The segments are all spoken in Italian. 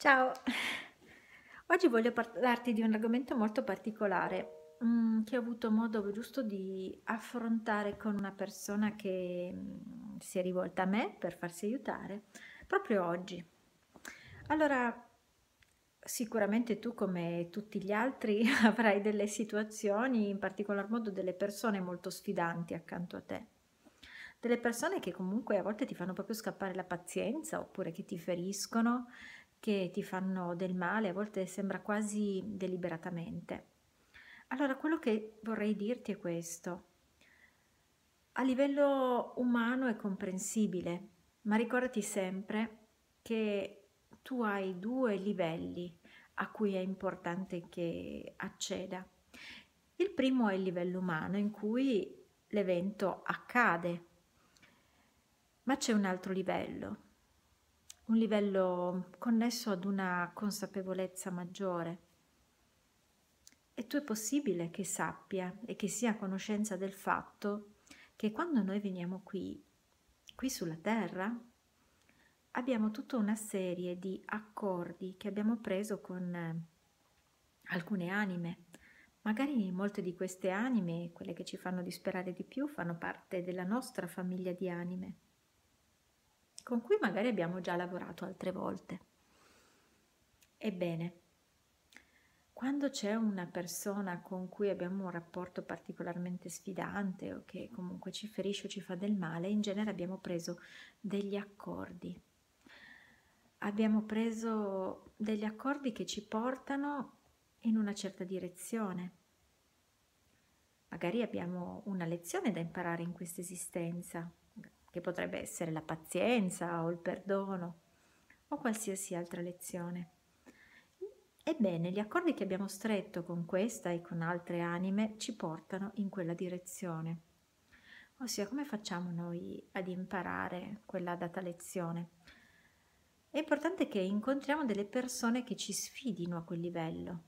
Ciao! Oggi voglio parlarti di un argomento molto particolare mh, mm, che ho avuto modo giusto di affrontare con una persona che mh, mm, si è rivolta a me per farsi aiutare proprio oggi. Allora, sicuramente tu come tutti gli altri avrai delle situazioni, in particolar modo delle persone molto sfidanti accanto a te delle persone che comunque a volte ti fanno proprio scappare la pazienza oppure che ti feriscono, che ti fanno del male, a volte sembra quasi deliberatamente. Allora, quello che vorrei dirti è questo. A livello umano è comprensibile, ma ricordati sempre che tu hai due livelli a cui è importante che acceda. Il primo è il livello umano in cui l'evento accade, ma c'è un altro livello, un livello connesso ad una consapevolezza maggiore. E tu è possibile che sappia e che sia a conoscenza del fatto che quando noi veniamo qui, qui sulla Terra, abbiamo tutta una serie di accordi che abbiamo preso con eh, alcune anime. Magari molte di queste anime, quelle che ci fanno disperare di più, fanno parte della nostra famiglia di anime con cui magari abbiamo già lavorato altre volte. Ebbene, quando c'è una persona con cui abbiamo un rapporto particolarmente sfidante o che comunque ci ferisce o ci fa del male, in genere abbiamo preso degli accordi. Abbiamo preso degli accordi che ci portano in una certa direzione. Magari abbiamo una lezione da imparare in questa esistenza, che potrebbe essere la pazienza o il perdono o qualsiasi altra lezione. Ebbene, gli accordi che abbiamo stretto con questa e con altre anime ci portano in quella direzione. Ossia, come facciamo noi ad imparare quella data lezione? È importante che incontriamo delle persone che ci sfidino a quel livello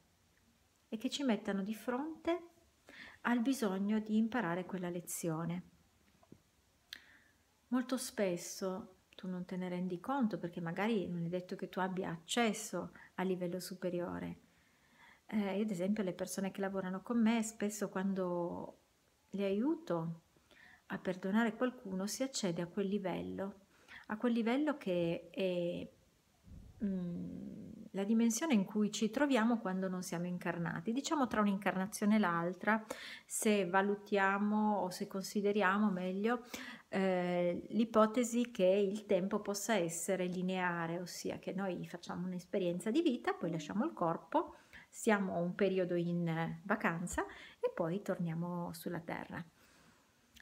e che ci mettano di fronte al bisogno di imparare quella lezione molto spesso tu non te ne rendi conto perché magari non è detto che tu abbia accesso a livello superiore. Eh, ad esempio le persone che lavorano con me spesso quando le aiuto a perdonare qualcuno si accede a quel livello, a quel livello che è... Mm, la dimensione in cui ci troviamo quando non siamo incarnati. Diciamo tra un'incarnazione e l'altra, se valutiamo o se consideriamo meglio eh, l'ipotesi che il tempo possa essere lineare, ossia che noi facciamo un'esperienza di vita, poi lasciamo il corpo, siamo un periodo in eh, vacanza e poi torniamo sulla Terra.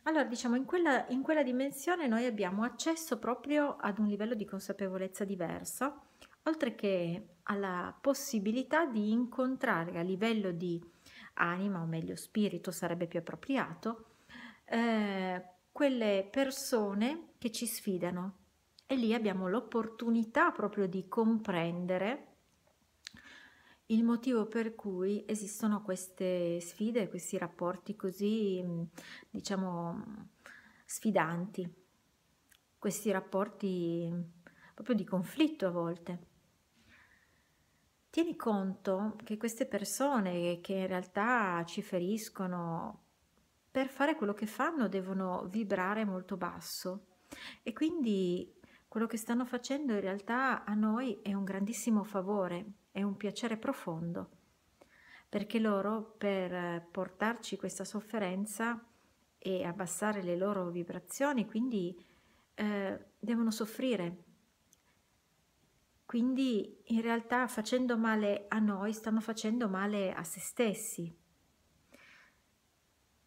Allora, diciamo, in quella, in quella dimensione noi abbiamo accesso proprio ad un livello di consapevolezza diverso oltre che alla possibilità di incontrare a livello di anima, o meglio spirito sarebbe più appropriato, eh, quelle persone che ci sfidano. E lì abbiamo l'opportunità proprio di comprendere il motivo per cui esistono queste sfide, questi rapporti così, mm, diciamo, sfidanti, questi rapporti mm, proprio di conflitto a volte. Tieni conto che queste persone che in realtà ci feriscono per fare quello che fanno devono vibrare molto basso e quindi quello che stanno facendo in realtà a noi è un grandissimo favore, è un piacere profondo, perché loro per portarci questa sofferenza e abbassare le loro vibrazioni, quindi eh, devono soffrire quindi in realtà facendo male a noi stanno facendo male a se stessi.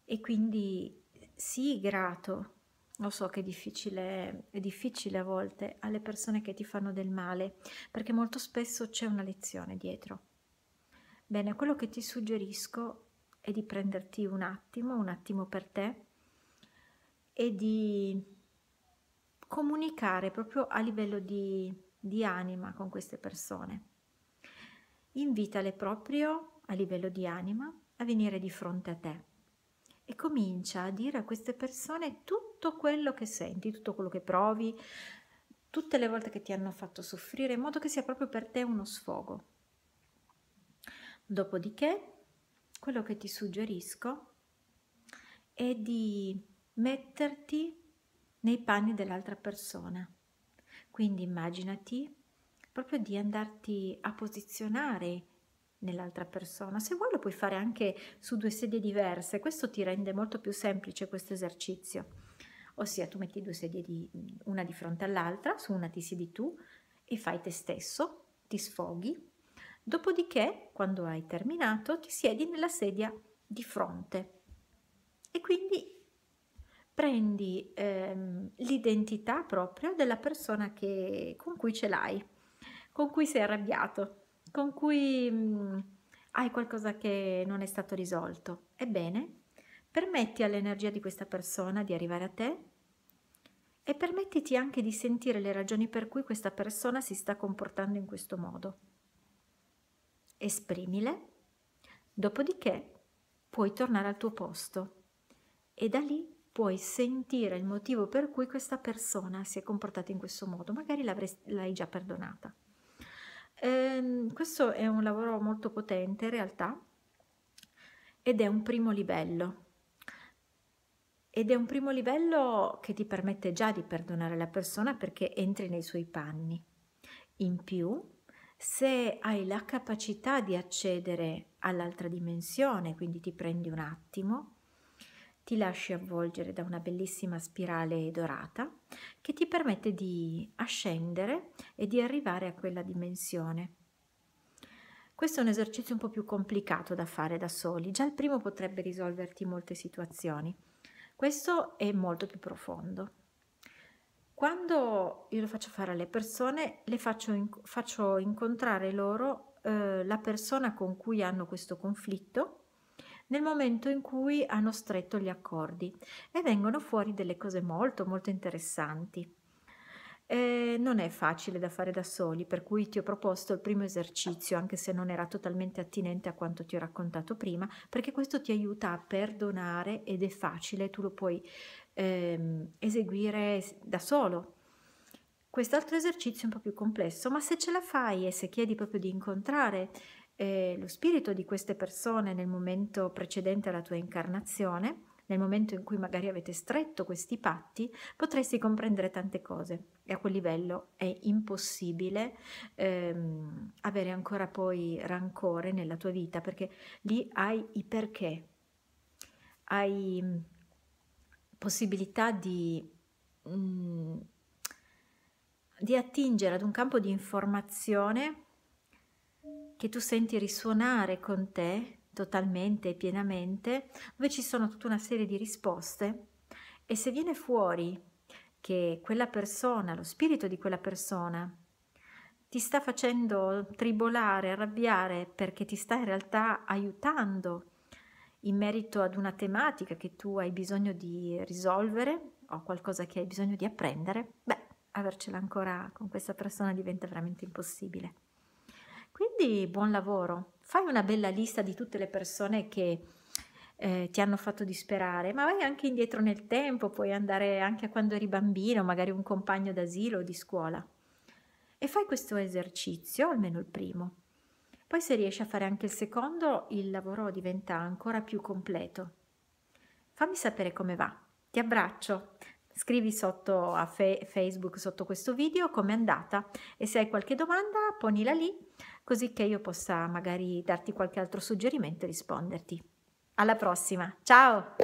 E quindi sii grato. Lo so che è difficile, è difficile a volte alle persone che ti fanno del male, perché molto spesso c'è una lezione dietro. Bene, quello che ti suggerisco è di prenderti un attimo, un attimo per te, e di comunicare proprio a livello di di anima con queste persone. Invitale proprio a livello di anima a venire di fronte a te e comincia a dire a queste persone tutto quello che senti, tutto quello che provi, tutte le volte che ti hanno fatto soffrire, in modo che sia proprio per te uno sfogo. Dopodiché, quello che ti suggerisco è di metterti nei panni dell'altra persona quindi immaginati proprio di andarti a posizionare nell'altra persona. Se vuoi lo puoi fare anche su due sedie diverse, questo ti rende molto più semplice questo esercizio. Ossia tu metti due sedie di, una di fronte all'altra, su una ti siedi tu e fai te stesso, ti sfoghi. Dopodiché, quando hai terminato, ti siedi nella sedia di fronte e quindi prendi ehm, l'identità proprio della persona che, con cui ce l'hai, con cui sei arrabbiato, con cui mh, mm, hai qualcosa che non è stato risolto. Ebbene, permetti all'energia di questa persona di arrivare a te e permettiti anche di sentire le ragioni per cui questa persona si sta comportando in questo modo. Esprimile, dopodiché puoi tornare al tuo posto e da lì puoi sentire il motivo per cui questa persona si è comportata in questo modo, magari l'hai già perdonata. Ehm, questo è un lavoro molto potente in realtà ed è un primo livello. Ed è un primo livello che ti permette già di perdonare la persona perché entri nei suoi panni. In più, se hai la capacità di accedere all'altra dimensione, quindi ti prendi un attimo, ti lasci avvolgere da una bellissima spirale dorata che ti permette di ascendere e di arrivare a quella dimensione. Questo è un esercizio un po' più complicato da fare da soli, già il primo potrebbe risolverti molte situazioni, questo è molto più profondo. Quando io lo faccio fare alle persone, le faccio, inc faccio incontrare loro eh, la persona con cui hanno questo conflitto nel momento in cui hanno stretto gli accordi e vengono fuori delle cose molto molto interessanti. Eh, non è facile da fare da soli, per cui ti ho proposto il primo esercizio, anche se non era totalmente attinente a quanto ti ho raccontato prima, perché questo ti aiuta a perdonare ed è facile, tu lo puoi ehm, eseguire da solo. Quest'altro esercizio è un po' più complesso, ma se ce la fai e se chiedi proprio di incontrare eh, lo spirito di queste persone nel momento precedente alla tua incarnazione, nel momento in cui magari avete stretto questi patti, potresti comprendere tante cose e a quel livello è impossibile ehm, avere ancora poi rancore nella tua vita perché lì hai i perché, hai mm, possibilità di, mh, mm, di attingere ad un campo di informazione che tu senti risuonare con te totalmente e pienamente, dove ci sono tutta una serie di risposte e se viene fuori che quella persona, lo spirito di quella persona, ti sta facendo tribolare, arrabbiare perché ti sta in realtà aiutando in merito ad una tematica che tu hai bisogno di risolvere o qualcosa che hai bisogno di apprendere, beh, avercela ancora con questa persona diventa veramente impossibile. Quindi buon lavoro, fai una bella lista di tutte le persone che eh, ti hanno fatto disperare, ma vai anche indietro nel tempo, puoi andare anche a quando eri bambino, magari un compagno d'asilo o di scuola. E fai questo esercizio, almeno il primo. Poi se riesci a fare anche il secondo, il lavoro diventa ancora più completo. Fammi sapere come va. Ti abbraccio. Scrivi sotto a fe- Facebook sotto questo video com'è andata e se hai qualche domanda ponila lì così che io possa magari darti qualche altro suggerimento e risponderti. Alla prossima, ciao!